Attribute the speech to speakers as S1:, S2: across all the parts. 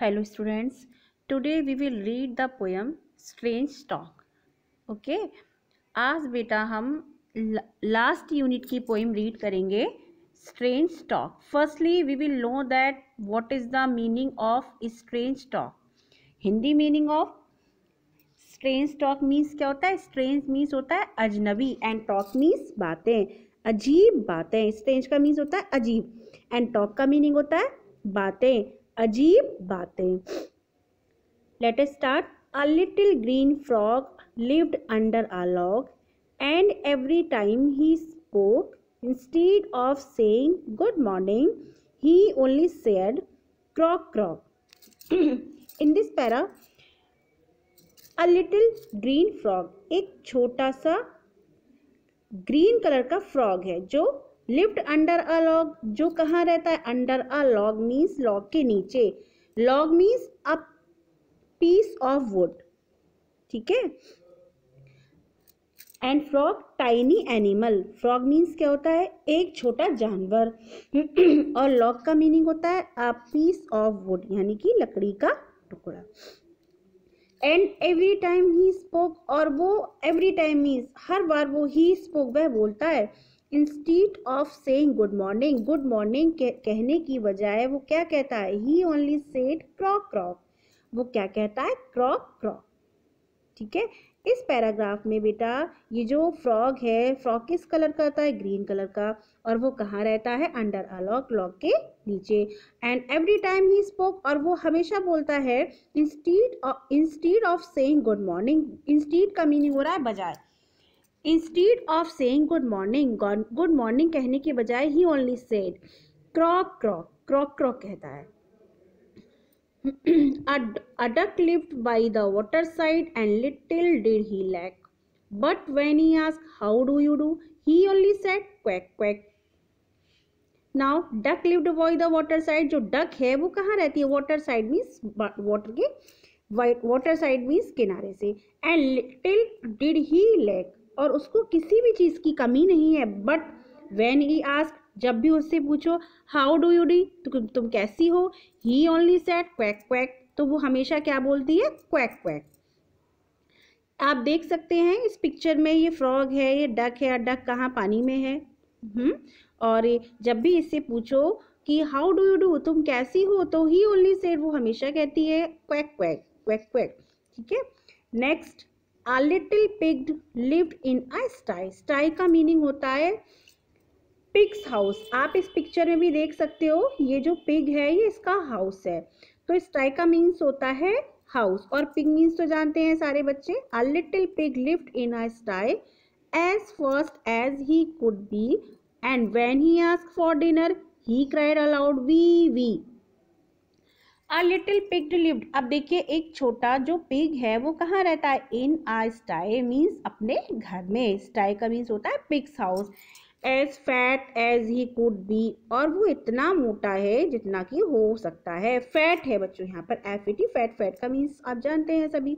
S1: Hello students today we will read the poem strange talk okay आज बेटा हम last unit की poem read करेंगे strange talk firstly we will know that what is the meaning of strange talk Hindi meaning of strange talk means क्या होता है strange means होता है अजनबी एंड टॉक मीन्स बातें अजीब बातें स्ट्रेंज का मीन्स होता है अजीब एंड टॉक का मीनिंग होता है बातें अजीब बातें let start a little green frog lived under a log and every time he spoke instead of saying good morning he only said croak croak in this para a little green frog एक छोटा सा green colour का frog है जो lift under a log जो कहाँ रहता है under a log means log के नीचे log means a piece of wood ठीक है and frog tiny animal frog means क्या होता है एक छोटा जानवर और लॉग का मीनिंग होता है अ पीस ऑफ वुड यानी कि लकड़ी का टुकड़ा and every time he spoke और वो एवरी टाइम मीन्स हर बार वो ही स्पोक वह बोलता है instead of saying good morning good morning कहने की बजाय वो क्या कहता है ही ओनली सेड क्रॉक क्रॉक वो क्या कहता है क्रॉक क्रॉक ठीक है इस पैराग्राफ में बेटा ये जो फ्रॉग है फ्रॉग किस कलर का आता है ग्रीन कलर का और वो कहाँ रहता है अंडर अ लॉक लॉक के नीचे and every time he spoke और वो हमेशा बोलता है instead instead of saying good morning instead का मीनिंग हो रहा है बजाय instead of saying good morning good morning कहने के बजाय ही ओनली सेड क्रॉक क्रॉक क्रॉक क्रॉक कहता है a duck lived by the water side and little did he lack but when he asked how do you do he only said quack quack now duck lived by the water side जो duck है वो कहाँ रहती है water side means water के water side means किनारे से and little did he lack और उसको किसी भी चीज़ की कमी नहीं है बट वेन ई आस्क जब भी उससे पूछो हाउ डू यू डी तुम कैसी हो he only said quack quack तो वो हमेशा क्या बोलती है क्वैक क्वैक आप देख सकते हैं इस पिक्चर में ये फ्रॉग है ये डक है डक कहाँ पानी में है हुँ? हम्म। और जब भी इससे पूछो कि हाउ डू यू डू तुम कैसी हो तो ही ओनली सेट वो हमेशा कहती है क्वैक क्वैक क्वैक क्वैक ठीक है next a little pig lived in a sty sty का मीनिंग होता है पिग्स हाउस आप इस पिक्चर में भी देख सकते हो ये जो पिग है ये इसका हाउस है तो स्टाई का मीन्स होता है हाउस और पिग मीन्स तो जानते हैं सारे बच्चे a little pig lived in a sty as fat as he could be and when he ask for dinner he cried aloud wee wee a little pig lived अब देखिए एक छोटा जो पिग है वो कहाँ रहता है इन आ स्टाई मीन्स अपने घर में स्टाई का मीन्स होता है pigs house as fat as he could be और वो इतना मोटा है जितना कि हो सकता है फैट है बच्चों यहाँ पर F E T fat fat का मीन्स आप जानते हैं सभी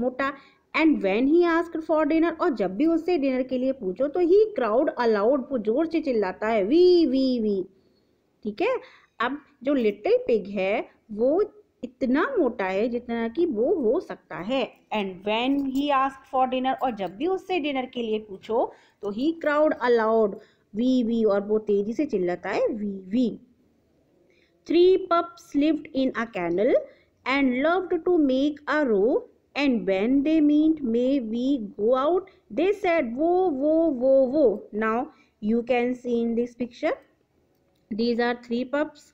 S1: मोटा and when he ask for dinner और जब भी उससे डिनर के लिए पूछो तो ही क्राउड अलाउड वो जोर से चिल्लाता है वी वी वी ठीक है अब जो लिटिल पिग है वो इतना मोटा है जितना कि वो हो सकता है and when he ask for dinner और जब भी उससे डिनर के लिए पूछो तो he cried aloud wee wee और वो तेजी से चिल्लाता है wee wee three pups lived in a kennel and loved to make a row and when they meet may we go out they said wow wow wow wow now you can see in this picture these are three pups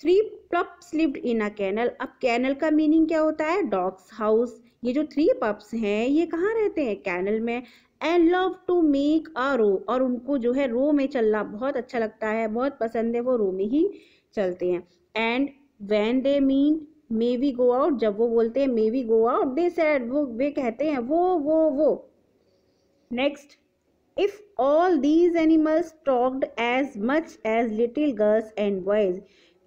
S1: three pups lived in a kennel अब kennel का meaning क्या होता है dogs house ये जो three pups हैं ये कहाँ रहते हैं कैनल में and love to make a row और उनको जो है रो में चलना बहुत अच्छा लगता है बहुत पसंद है वो रो में ही चलते हैं and when they mean may we go out जब वो बोलते हैं may we go out they said वो वे कहते हैं wow wow wow next if all these animals talked as much as little girls and boys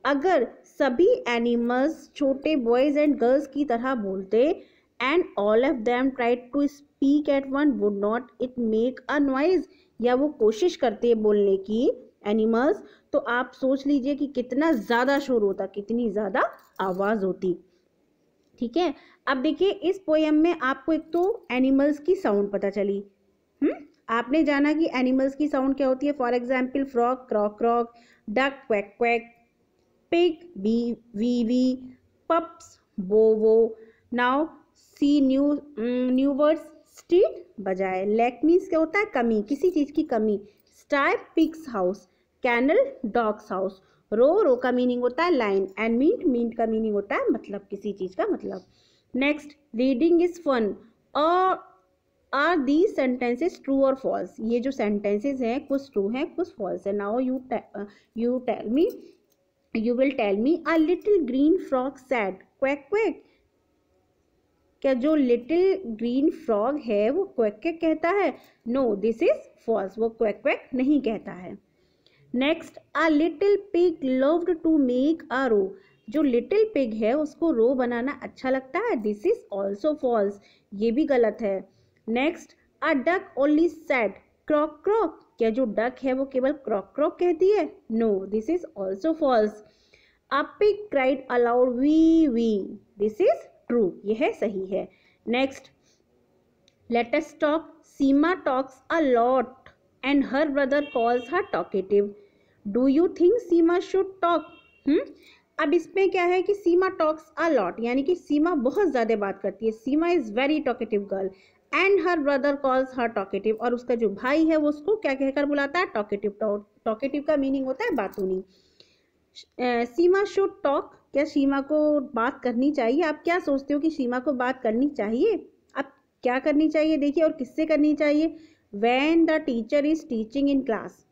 S1: अगर सभी एनिमल्स छोटे बॉयज एंड गर्ल्स की तरह बोलते and all of them tried to speak at one would not it make a noise या वो कोशिश करते बोलने की एनिमल्स तो आप सोच लीजिए कि कितना ज़्यादा शोर होता कितनी ज़्यादा आवाज़ होती ठीक है अब देखिए इस पोएम में आपको एक तो एनिमल्स की साउंड पता चली हम्म आपने जाना कि एनिमल्स की साउंड क्या होती है for example frog croak croak duck quack quack pig be wee wee pups wow wow now see new new words street बजाय लैक मीन्स क्या होता है कमी किसी चीज़ की कमी star pigs house kennel dogs house row row का मीनिंग होता है लाइन एंड मीट मीट का मीनिंग होता है मतलब किसी चीज़ का मतलब नेक्स्ट रीडिंग इज फन और आर दी सेंटेंसेज ट्रू और फॉल्स ये जो सेंटेंसेज हैं कुछ ट्रू हैं कुछ फॉल्स है now you you tell me you will tell me a little green frog said quack quack क्या जो लिटिल ग्रीन फ्रॉग है वो क्वैक क्वैक कहता है नो दिस इज फॉल्स वो क्वैक क्वैक नहीं कहता है next a little pig loved to make a row जो लिटिल पिग है उसको रो बनाना अच्छा लगता है दिस इज ऑल्सो फॉल्स ये भी गलत है next a duck only said croak croak क्या जो डक है वो केवल क्रॉक क्रॉक कहती है no this is also false a cried aloud wee wee this is true यह सही है next latest talk Seema talks a lot and her brother calls her talkative do you think Seema should talk अब इसमें क्या है कि सीमा टॉक्स अ लॉट यानी कि सीमा बहुत ज़्यादा बात करती है Seema is very talkative girl and her brother calls her talkative और उसका जो भाई है वो उसको क्या कहकर बुलाता है टॉकेटिव टॉकेटिव का मीनिंग होता है बातूनी सीमा शुड टॉक क्या सीमा को बात करनी चाहिए आप क्या सोचते हो कि सीमा को बात करनी चाहिए आप क्या करनी चाहिए देखिए और किससे करनी चाहिए when the teacher is teaching in class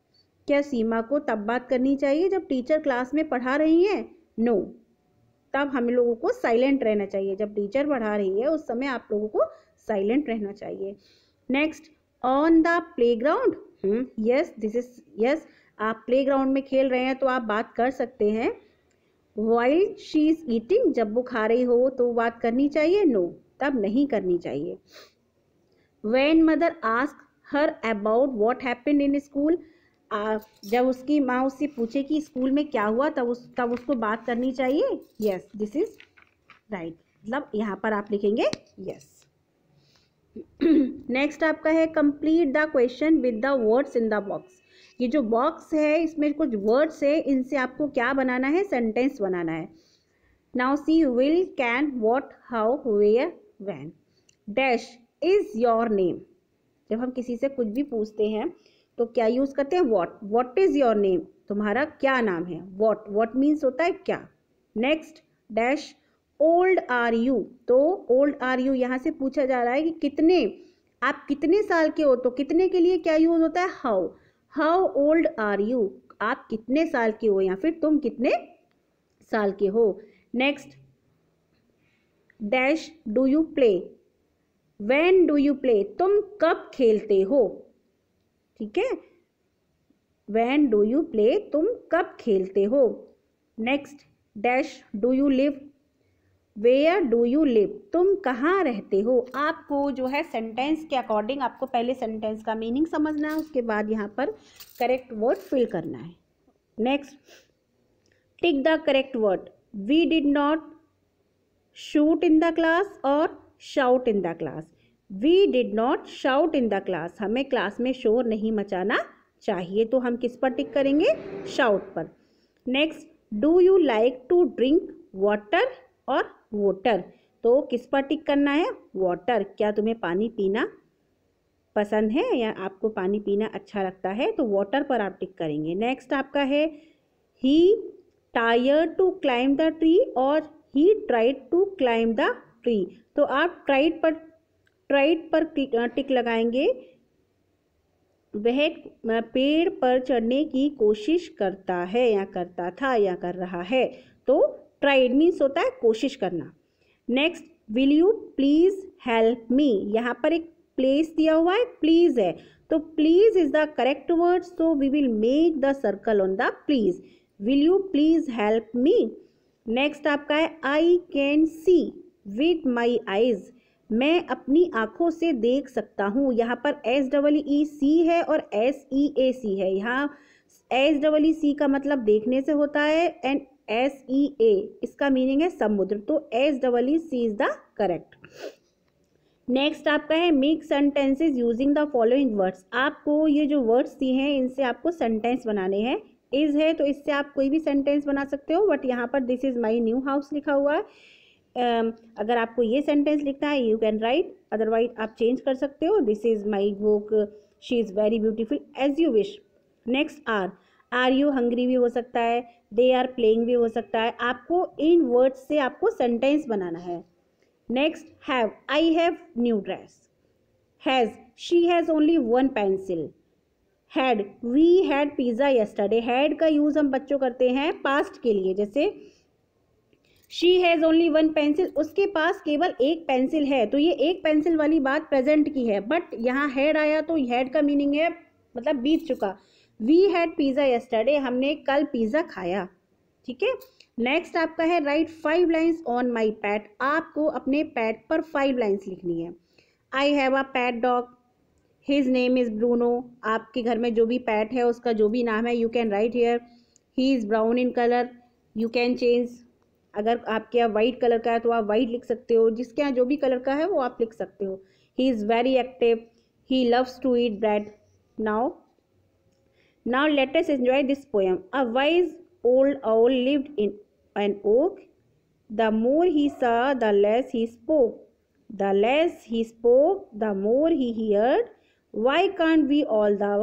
S1: क्या सीमा को तब बात करनी चाहिए जब टीचर क्लास में पढ़ा रही है नो no. तब हम लोगों को साइलेंट रहना चाहिए जब टीचर पढ़ा रही है उस समय आप लोगों को साइलेंट रहना चाहिए next on the playground yes this is yes आप प्ले ग्राउंड में खेल रहे हैं तो आप बात कर सकते हैं वाइल शी इज ईटिंग जब वो खा रही हो तो बात करनी चाहिए नो no, तब नहीं करनी चाहिए when mother ask her about what happen in school जब उसकी माँ उससे पूछे कि स्कूल में क्या हुआ तब उस तब उसको बात करनी चाहिए यस दिस इज राइट मतलब यहाँ पर आप लिखेंगे यस yes. नेक्स्ट आपका है complete the question with the words in the box ये जो बॉक्स है इसमें कुछ वर्ड्स है इनसे आपको क्या बनाना है सेंटेंस बनाना है now see will can what how where when dash is your name जब हम किसी से कुछ भी पूछते हैं तो क्या यूज़ करते हैं what what is your name तुम्हारा क्या नाम है वॉट वॉट मीन्स होता है क्या next dash old are you तो ओल्ड आर यू यहाँ से पूछा जा रहा है कि कितने आप कितने साल के हो तो कितने के लिए क्या यूज होता है how how old are you आप कितने साल के हो या फिर तुम कितने साल के हो next dash do you play when do you play तुम कब खेलते हो ठीक है वैन डू यू प्ले तुम कब खेलते हो next dash do you live where do you live तुम कहाँ रहते हो आपको जो है सेंटेंस के अकॉर्डिंग आपको पहले सेंटेंस का मीनिंग समझना है उसके बाद यहाँ पर करेक्ट वर्ड फिल करना है next tick the correct word we did not shoot in the class और shout in the class we did not shout in the class हमें क्लास में शोर नहीं मचाना चाहिए तो हम किस पर टिक करेंगे शाउट पर next do you like to drink water और वोटर तो किस पर टिक करना है वाटर क्या तुम्हें पानी पीना पसंद है या आपको पानी पीना अच्छा लगता है तो वाटर पर आप टिक करेंगे नेक्स्ट आपका है he tired to climb the tree और he tried to climb the tree तो आप ट्राइड पर ट्राइड पर टिक लगाएंगे वह पेड़ पर चढ़ने की कोशिश करता है या करता था या कर रहा है तो ट्राइड मीन्स होता है कोशिश करना next will you please help me यहाँ पर एक प्लेस दिया हुआ है प्लीज़ है तो please is the correct word so we will make the circle on the please will you please help me next आपका है I can see with my eyes मैं अपनी आँखों से देख सकता हूँ यहाँ पर एस डबल ई सी है और एस ई ए सी है यहाँ एस डबल ई सी का मतलब देखने से होता है एंड एस ई ए इसका मीनिंग है समुद्र तो S double E see is the correct next आपका है make sentences using the following words आपको ये जो वर्ड्स दिए हैं इनसे आपको सेंटेंस बनाने हैं इज है तो इससे आप कोई भी सेंटेंस बना सकते हो बट यहाँ पर this is my new house लिखा हुआ है um, अगर आपको ये सेंटेंस लिखना है यू कैन राइट अदरवाइज आप चेंज कर सकते हो this is my book she is very beautiful as you wish next are are you hungry भी हो सकता है दे आर प्लेइंग भी हो सकता है आपको इन वर्ड्स से आपको सेंटेंस बनाना है next have I have new dress has she has only one pencil had we had pizza yesterday had का यूज़ हम बच्चों करते हैं पास्ट के लिए जैसे she has only one pencil उसके पास केवल एक पेंसिल है तो ये एक पेंसिल वाली बात प्रेजेंट की है बट यहाँ हैड आया तो हैड का मीनिंग है मतलब बीत चुका वी हैड पिज़्ज़ा यस्टरडे हमने कल पिज़्ज़ा खाया ठीक है नेक्स्ट आपका है write five lines on my pet आपको अपने पैट पर फाइव लाइन्स लिखनी है I have a pet dog his name is Bruno आपके घर में जो भी पैट है उसका जो भी नाम है you can write here he is brown in colour you can change अगर आपके यहाँ वाइट कलर का है तो आप वाइट लिख सकते हो जिसके यहाँ जो भी कलर का है वो आप लिख सकते हो he is very active he loves to eat bread now now let us enjoy this poem a wise old owl lived in an oak the more he saw the less he spoke the less he spoke the more he heard why can't we all the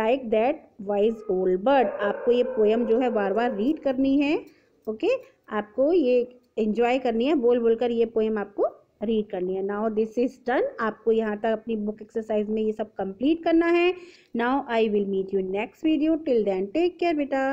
S1: like that wise old bird आपको ये poem जो है बार बार read करनी है okay? आपको ये enjoy करनी है बोल बोल कर ये poem आपको रीड करनी है नाउ दिस इज डन आपको यहाँ तक अपनी बुक एक्सरसाइज में ये सब कंप्लीट करना है now I will meet you next video till then take care बेटा